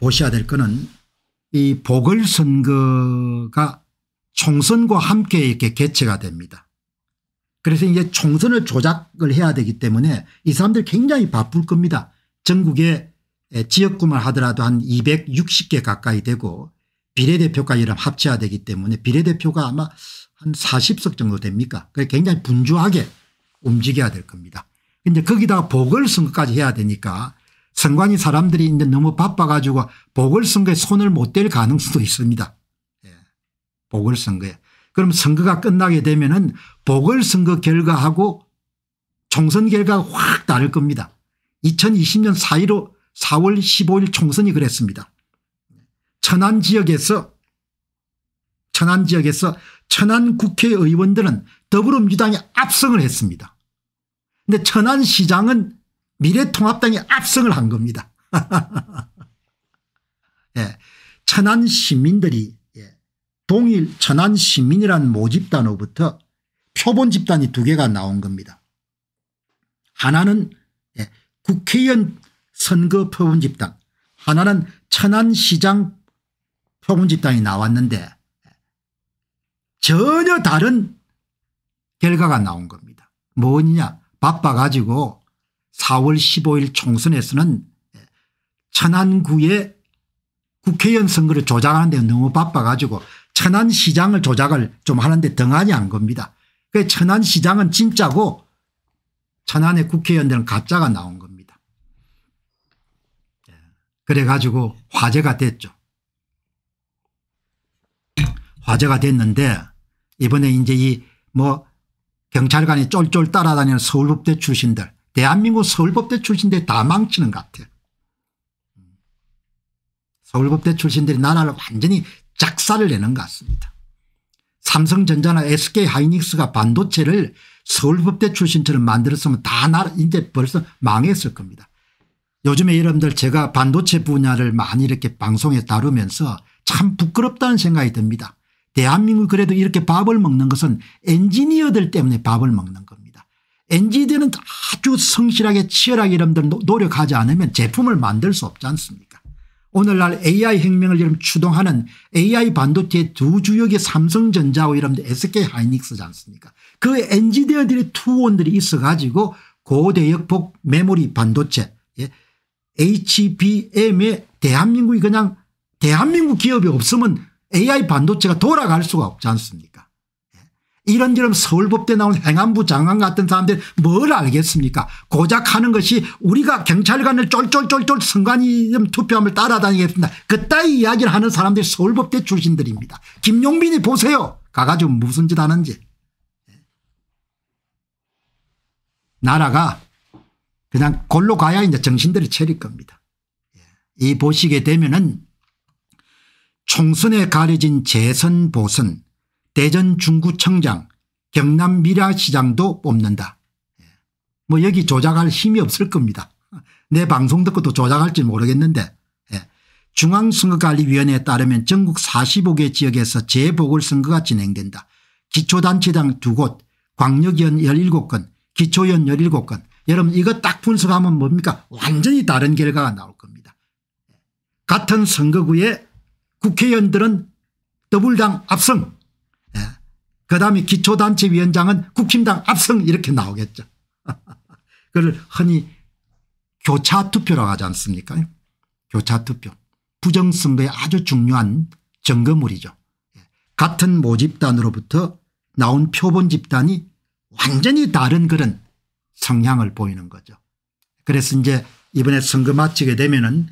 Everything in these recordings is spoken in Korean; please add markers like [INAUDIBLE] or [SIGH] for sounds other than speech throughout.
보셔야 될 것은 이 보궐선거가 총선과 함께 이렇게 개최가 됩니다. 그래서 이제 총선을 조작을 해야 되기 때문에 이 사람들 굉장히 바쁠 겁니다. 전국에 지역구만 하더라도 한 260개 가까이 되고 비례대표까지 합쳐야 되기 때문에 비례대표가 아마 한 40석 정도 됩니까 굉장히 분주하게 움직여야 될 겁니다. 근데 거기다가 보궐선거까지 해야 되니까 선관위 사람들이 이제 너무 바빠가지고 보궐선거에 손을 못 댈 가능성도 있습니다. 예. 보궐선거에. 그럼 선거가 끝나게 되면은 보궐선거 결과하고 총선 결과가 확 다를 겁니다. 2020년 4.15 4월 15일 총선이 그랬습니다. 천안 지역에서 천안 지역에서 천안 국회의원들은 더불어민주당이 압승을 했습니다. 근데 천안시장은 미래통합당이 압승을 한 겁니다. [LAUGHS] 예. 천안 시민들이 예. 동일 천안 시민이란 모집단으로부터 표본 집단이 두 개가 나온 겁니다. 하나는 예. 국회의원 선거 표본 집단 하나는 천안시장 표본 집단이 나왔는데 전혀 다른 결과가 나온 겁니다. 뭐냐 바빠가지고 4월 15일 총선에서는 천안구의 국회의원 선거를 조작하는 데 너무 바빠가지고 천안시장을 조작을 좀 하는데 등한히 한 겁니다. 그 천안시장은 진짜고 천안의 국회의원들은 가짜가 나온 겁니다. 예, 그래가지고 화제가 됐죠. 화제가 됐는데 이번에 이제 이 뭐 경찰관이 쫄쫄 따라다니는 서울법대 출신들 대한민국 서울법대 출신들이 다 망치는 것 같아. 요 서울법대 출신들이 나라를 완전히 작살을 내는 것 같습니다. 삼성전자나 SK하이닉스가 반도체를 서울법대 출신처럼 만들었으면 다 나라 이제 벌써 망했을 겁니다. 요즘에 여러분들 제가 반도체 분야를 많이 이렇게 방송에 다루면서 참 부끄럽다는 생각이 듭니다. 대한민국 그래도 이렇게 밥을 먹는 것은 엔지니어들 때문에 밥을 먹는 것. NG들은 아주 성실하게 치열하게 여러분들 노력하지 않으면 제품을 만들 수 없지 않습니까 오늘날 AI 혁명을 여러 추동하는 AI 반도체의 두 주역이 삼성전자와 여러분들 SK하이닉스지 않습니까 그 엔지니어들의 투원들이 있어가지고 고대역폭 메모리 반도체 예. HBM의 대한민국이 그냥 대한민국 기업이 없으면 AI 반도체가 돌아갈 수가 없지 않습니까 이런저런 서울법대 나온 행안부 장관 같은 사람들 뭘 알겠습니까 고작 하는 것이 우리가 경찰관을 쫄쫄쫄쫄 선관위 투표함을 따라다니겠습니다 그따위 이야기를 하는 사람들이 서울법대 출신들입니다 김용민이 보세요 가가지고 무슨 짓 하는지 나라가 그냥 골로 가야 이제 정신들이 차릴 겁니다 예. 이 보시게 되면은 총선에 가려진 재선 보선 대전 중구청장 경남 미라시장도 뽑는다. 뭐 여기 조작할 힘이 없을 겁니다. 내 방송 듣고 도 조작할지 모르겠는데 예. 중앙선거관리위원회에 따르면 전국 45개 지역에서 재보궐선거가 진행된다. 기초단체당 2곳 광역위원 17건 기초위원 17건 여러분 이거 딱 분석하면 뭡니까 완전히 다른 결과가 나올 겁니다. 같은 선거구에 국회의원들은 더블당 압승 그 다음에 기초단체 위원장은 국힘당 압승 이렇게 나오겠죠. [LAUGHS] 그걸 흔히 교차투표라고 하지 않습니까 교차투표 부정선거에 아주 중요한 점검물이죠. 같은 모집단으로부터 나온 표본 집단이 완전히 다른 그런 성향을 보이는 거죠. 그래서 이제 이번에 선거 마치게 되면은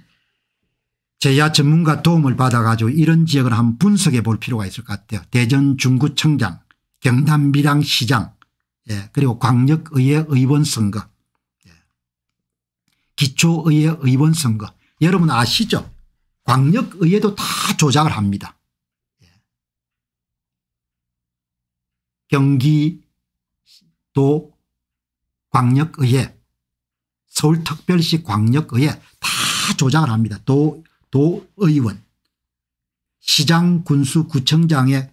제야 전문가 도움을 받아가지고 이런 지역을 한번 분석해 볼 필요가 있을 것 같아요. 대전 중구청장 경남 밀양시장 예, 그리고 광역의회 의원선거 예. 기초의회 의원선거 여러분 아시죠 광역의회도 다 조작을 합니다. 예. 경기도 광역의회 서울특별시 광역의회 다 조작을 합니다. 도, 도의원 시장 군수구청장의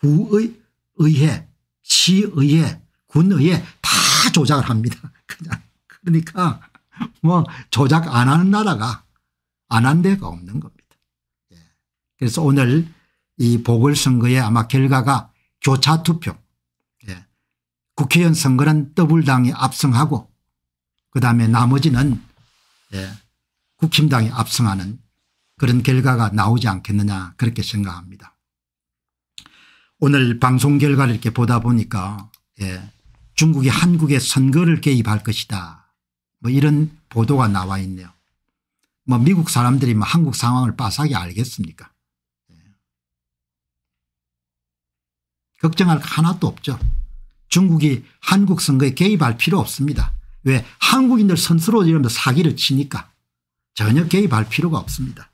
구의 의회 시의회 군의회 다 조작을 합니다. [LAUGHS] 그냥 그러니까 뭐 조작 안 하는 나라가 안 한 데가 없는 겁니다. 예. 그래서 오늘 이 보궐선거의 아마 결과가 교차투표 예. 국회의원 선거는 더블당이 압승하고 그다음에 나머지는 예. 국힘당이 압승하는 그런 결과가 나오지 않겠느냐 그렇게 생각합니다. 오늘 방송 결과를 이렇게 보다 보니까 예, 중국이 한국의 선거를 개입할 것이다. 뭐 이런 보도가 나와 있네요. 뭐 미국 사람들이 뭐 한국 상황을 빠삭이 알겠습니까? 예. 걱정할 하나도 없죠. 중국이 한국 선거에 개입할 필요 없습니다. 왜 한국인들 스스로 이러면서 사기를 치니까 전혀 개입할 필요가 없습니다.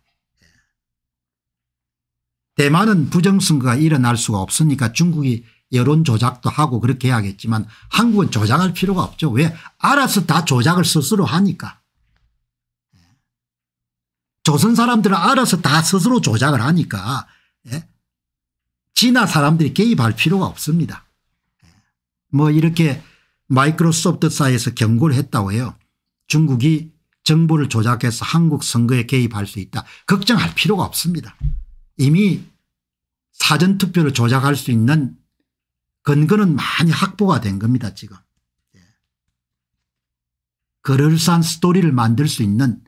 대만은 부정선거가 일어날 수가 없으니까 중국이 여론 조작도 하고 그렇게 해야겠지만 한국은 조작할 필요가 없죠. 왜? 알아서 다 조작을 스스로 하니까. 조선 사람들은 알아서 다 스스로 조작을 하니까 진화 예? 사람들이 개입할 필요가 없습니다. 예? 뭐 이렇게 마이크로소프트사에서 이 경고를 했다고 해요. 중국이 정보를 조작해서 한국 선거에 개입할 수 있다. 걱정할 필요가 없습니다. 이미 사전투표를 조작할 수 있는 근거는 많이 확보가 된 겁니다 지금. 예. 그럴싸한 스토리를 만들 수 있는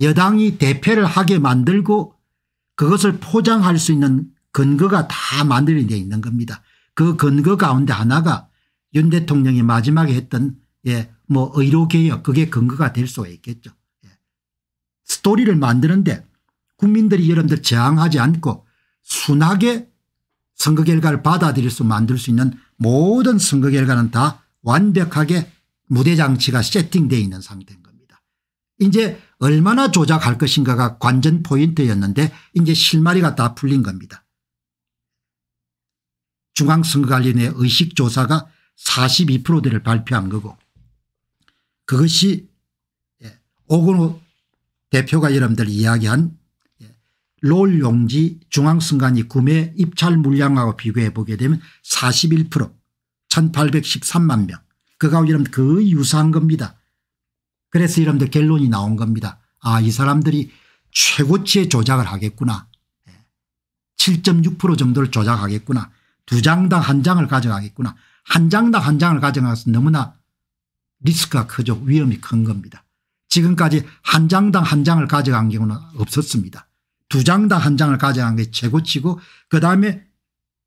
여당이 대패를 하게 만들고 그것을 포장할 수 있는 근거가 다만들어져 있는 겁니다. 그 근거 가운데 하나가 윤 대통령이 마지막에 했던 예, 뭐 의료개혁 그게 근거가 될 수가 있겠죠. 예. 스토리를 만드는데 국민들이 여러분들 저항하지 않고 순하게 선거 결과를 받아들일 수 만들 수 있는 모든 선거 결과는 다 완벽하게 무대 장치가 세팅되어 있는 상태인 겁니다. 이제 얼마나 조작할 것인가가 관전 포인트였는데 이제 실마리가 다 풀린 겁니다. 중앙선거관리위원회 의식조사가 42%대를 발표한 거고 그것이 예, 오근호 대표가 여러분들 이야기한 롤 용지 중앙선관위 구매 입찰 물량하고 비교해 보게 되면 41% 1813만 명. 그가 여러분 거의 유사한 겁니다. 그래서 여러분들 결론이 나온 겁니다. 아 이 사람들이 최고치의 조작을 하겠구나. 7.6% 예. 정도를 조작하겠구나. 두 장당 한 장을 가져가겠구나. 한 장당 한 장을 가져가서 너무나 리스크가 크죠. 위험이 큰 겁니다. 지금까지 한 장당 한 장을 가져간 경우는 없었습니다. 두 장당 한 장을 가져간 게 최고치고 그다음에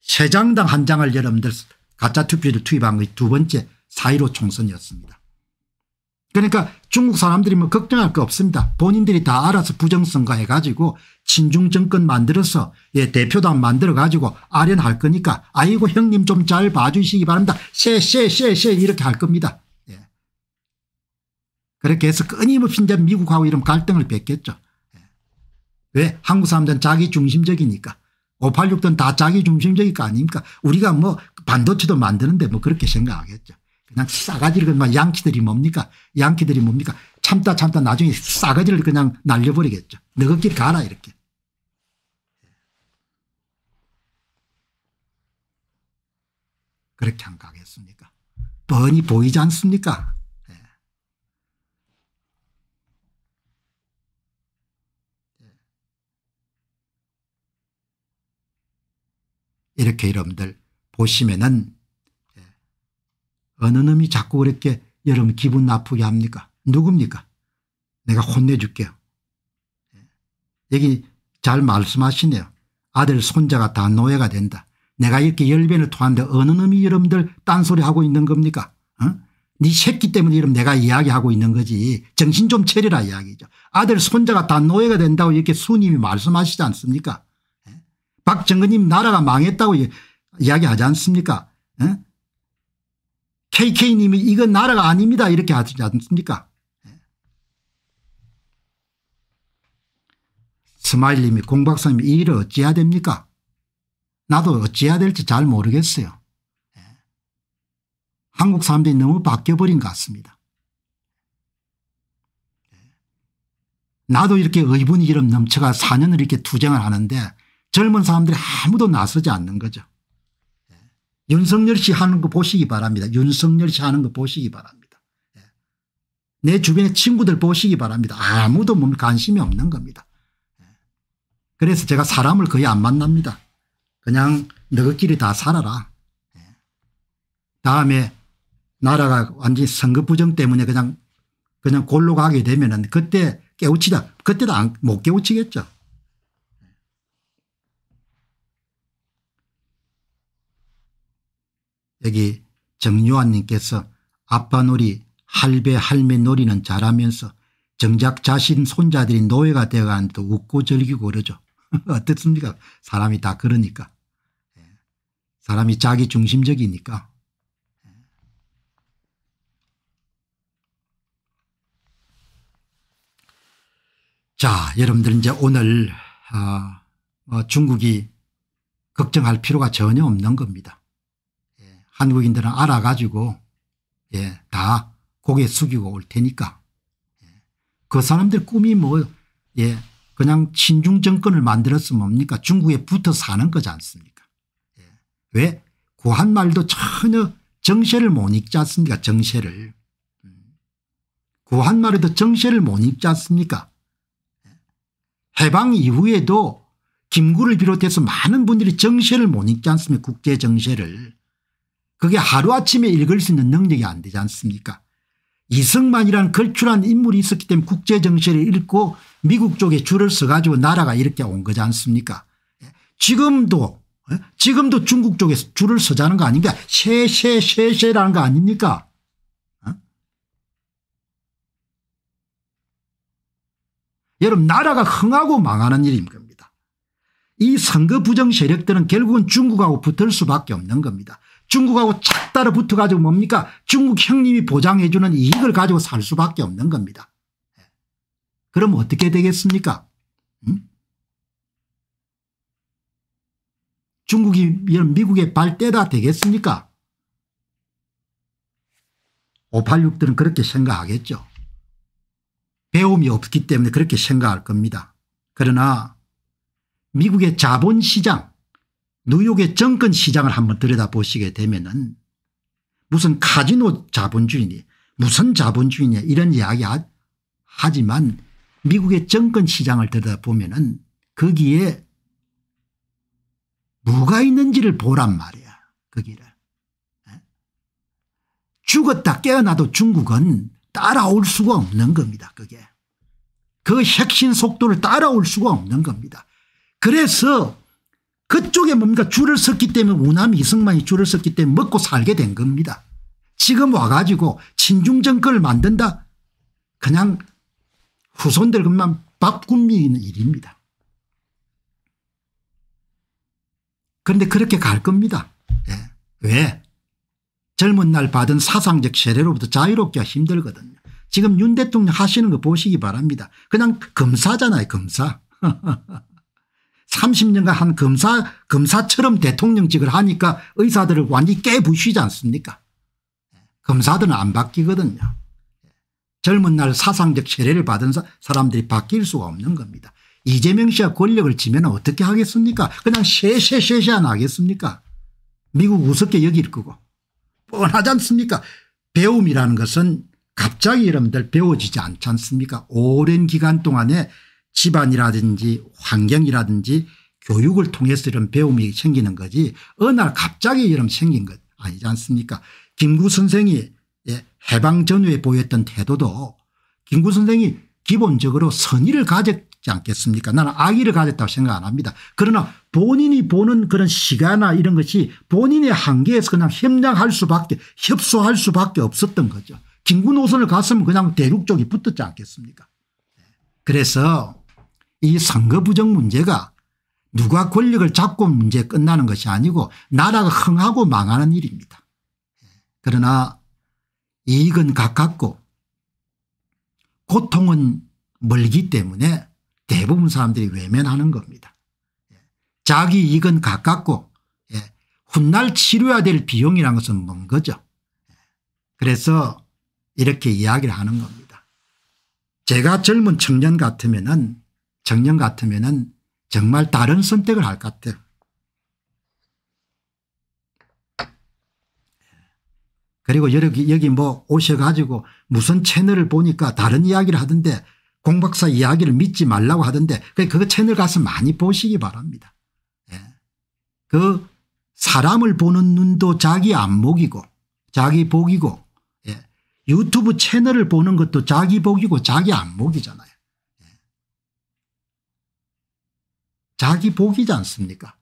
세 장당 한 장을 여러분들 가짜 투표를 투입한 게두 번째 사1 5 총선이었습니다. 그러니까 중국 사람들이 뭐 걱정할 거 없습니다. 본인들이 다 알아서 부정선거 해가지고 친중 정권 만들어서 예 대표단 만들어가지고 아련할 거니까 아이고 형님 좀 잘 봐주시기 바랍니다. 쎄쎄쎄쎄 이렇게 할 겁니다. 예. 그렇게 해서 끊임없이 이제 미국하고 이런 갈등을 빚겠죠. 왜? 한국 사람들은 자기중심적이니까. 586든 다 자기중심적일 거 아닙니까? 우리가 뭐 반도체도 만드는데 뭐 그렇게 생각하겠죠. 그냥 싸가지를 그냥 양키들이 뭡니까? 양키들이 뭡니까? 참다 참다 나중에 싸가지를 그냥 날려버리겠죠. 너그길 가라 이렇게. 그렇게 한거겠습니까 뻔히 보이지 않습니까? 이렇게 여러분들 보시면은 예, 어느 놈이 자꾸 그렇게 여러분 기분 나쁘게 합니까? 누굽니까? 내가 혼내줄게요. 예, 여기 잘 말씀하시네요. 아들 손자가 다 노예가 된다. 내가 이렇게 열변을 토하는데 어느 놈이 여러분들 딴소리 하고 있는 겁니까? 어? 네 새끼 때문에 이러 내가 이야기하고 있는 거지. 정신 좀 차리라 이야기죠. 아들 손자가 다 노예가 된다고 이렇게 수님이 말씀하시지 않습니까? 박정근님 나라가 망했다고 이야기하지 않습니까 에? KK님이 이건 나라가 아닙니다 이렇게 하지 않습니까 예. 스마일님이 공박사님이 이 일을 어찌해야 됩니까 나도 어찌해야 될지 잘 모르겠어요 에? 예. 한국 사람들이 너무 바뀌어버린 것 같습니다 예. 나도 이렇게 의분이 이름 넘쳐가 4년을 이렇게 투쟁을 하는데 젊은 사람들이 아무도 나서지 않는 거죠. 예. 윤석열 씨 하는 거 보시기 바랍니다. 윤석열 씨 하는 거 보시기 바랍니다. 예. 내 주변의 친구들 보시기 바랍니다. 아무도 몸 뭐 관심이 없는 겁니다. 예. 그래서 제가 사람을 거의 안 만납니다. 그냥 너희끼리 다 살아라. 다음에 나라가 완전히 선거 부정 때문에 그냥 그냥 골로 가게 되면은 그때 깨우치다. 그때도 안, 못 깨우치겠죠. 여기 정요한님께서 아빠놀이 할배 할매놀이는 잘하면서 정작 자신 손자들이 노예가 되어가는데 웃고 즐기고 그러죠. [LAUGHS] 어떻습니까 사람이 다 그러니까. 예. 사람이 자기 중심적이니까. 예. 자 여러분들 이제 오늘 어, 어, 중국이 걱정할 필요가 전혀 없는 겁니다. 한국인들은 알아가지고 예, 다 고개 숙이고 올 테니까. 예. 그 사람들 꿈이 뭐 예, 그냥 친중 정권을 만들었으면 뭡니까 중국에 붙어 사는 거지 않습니까 예. 왜 구한 말도 전혀 정세를 못 읽지 않습니까 정세를. 음. 구한 말에도 정세를 못 읽지 않습니까 예. 해방 이후에도 김구를 비롯해서 많은 분들이 정세를 못 읽지 않습니까 국제 정세를. 그게 하루아침에 읽을 수 있는 능력이 안 되지 않습니까 이승만이라는 걸출한 인물이 있었기 때문에 국제정세를 읽고 미국 쪽에 줄을 서가지고 나라가 이렇게 온 거지 않습니까 예? 지금도 예? 지금도 중국 쪽에서 줄을 서자는 거 아닌가 쉐쉐쉐쉐라는 거 아닙니까 예? 여러분 나라가 흥하고 망하는 일인 겁니다. 이 선거 부정 세력들은 결국은 중국하고 붙을 수밖에 없는 겁니다. 중국하고 착 따라 붙어가지고 뭡니까 중국 형님이 보장해주는 이익을 가지고 살 수밖에 없는 겁니다. 예. 그럼 어떻게 되겠습니까? 음? 중국이 미국의 발대다 되겠습니까? 586들은 그렇게 생각하겠죠. 배움이 없기 때문에 그렇게 생각할 겁니다. 그러나 미국의 자본시장 뉴욕의 정권 시장을 한번 들여다보시게 되면은 무슨 카지노 자본주의니 무슨 자본주의냐 이런 이야기 하지만 미국의 정권 시장을 들여다보면은 거기에 뭐가 있는지를 보란 말이야 거기를. 예? 죽었다 깨어나도 중국은 따라올 수가 없는 겁니다 그게. 그 핵심 속도를 따라올 수가 없는 겁니다. 그래서 그쪽에 뭡니까 줄을 섰기 때문에 우남 이승만이 줄을 섰기 때문에 먹고 살게 된 겁니다. 지금 와가지고 친중 정권을 만든다. 그냥 후손들 그만 밥 굶기는 일입니다. 그런데 그렇게 갈 겁니다. 예. 왜? 젊은 날 받은 사상적 세례로부터 자유롭기가 힘들거든요. 지금 윤 대통령 하시는 거 보시기 바랍니다. 그냥 그 검사잖아요 검사. [LAUGHS] 30년간 한 검사 검사처럼 대통령직을 하니까 의사들을 완전히 깨부시지 않습니까 검사들은 안 바뀌거든요. 젊은 날 사상적 세례를 받은 사람들이 바뀔 수가 없는 겁니다. 이재명 씨가 권력을 지면 어떻게 하겠습니까 그냥 쉐쉐쉐쉐안 하겠습니까 미국 우습게 여길 거고 뻔하지 않습니까 배움이라는 것은 갑자기 여러분들 배워지지 않지 않습니까 오랜 기간 동안에 집안이라든지 환경이라든지 교육을 통해서 이런 배움이 생기는 거지 어느 날 갑자기 이런 생긴 것 아니지 않습니까 김구 선생이 예, 해방 전후에 보였던 태도도 김구 선생이 기본적으로 선의를 가졌지 않겠습니까 나는 악의를 가졌다고 생각 안 합니다. 그러나 본인이 보는 그런 시간이나 이런 것이 본인의 한계에서 그냥 협력할 수밖에 협소할 수밖에 없었던 거죠. 김구 노선을 갔으면 그냥 대륙 쪽이 붙었지 않겠습니까 예. 그래서 이 선거 부정 문제가 누가 권력을 잡고 문제 끝나는 것이 아니고 나라가 흥하고 망하는 일입니다. 그러나 이익은 가깝고 고통은 멀기 때문에 대부분 사람들이 외면하는 겁니다. 자기 이익은 가깝고 예, 훗날 치료해야 될 비용이라는 것은 먼 거죠. 그래서 이렇게 이야기를 하는 겁니다. 제가 젊은 청년 같으면 은 작년 같으면 정말 다른 선택을 할 것 같아요. 그리고 여기, 여기 뭐 오셔가지고 무슨 채널을 보니까 다른 이야기를 하던데 공 박사 이야기를 믿지 말라고 하던데 그 채널 가서 많이 보시기 바랍니다. 예. 그 사람을 보는 눈도 자기 안목이고 자기 복이고 예. 유튜브 채널을 보는 것도 자기 복이고 자기 안목이잖아요. 자기 복이지 않습니까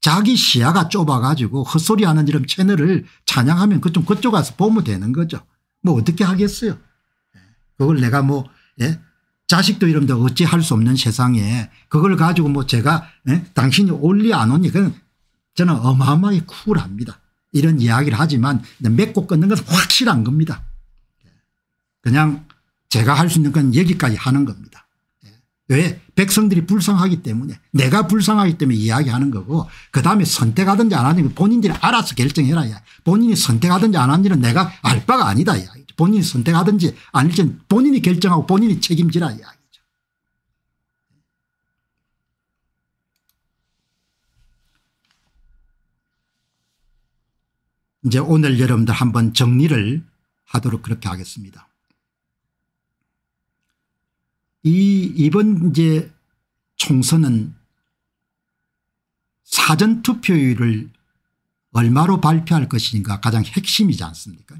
자기 시야가 좁아가지고 헛소리하는 이런 채널을 찬양하면 그좀 그쪽 가서 보면 되는 거죠. 뭐 어떻게 하겠어요. 예, 그걸 내가 뭐 예? 자식도 이런다 어찌 할 수 없는 세상에 그걸 가지고 뭐 제가 예? 당신이 올리 안 오니 그 저는 어마어마하게 쿨합니다. 이런 이야기를 하지만 맺고 끊는 것은 확실한 겁니다. 예, 그냥 제가 할 수 있는 건 여기까지 하는 겁니다. 왜 백성들이 불쌍하기 때문에 내가 불쌍하기 때문에 이야기하는 거고 그다음에 선택하든지 안 하든지 본인들이 알아서 결정해라 야. 본인이 선택하든지 안 하는지는 내가 알 바가 아니다 야. 본인이 선택하든지 아닐지 본인이 결정하고 본인이 책임지라 야. 이제 오늘 여러분들 한번 정리를 하도록 그렇게 하겠습니다. 이 이번 이제 총선은 사전투표율을 얼마로 발표할 것인가 가장 핵심이지 않습니까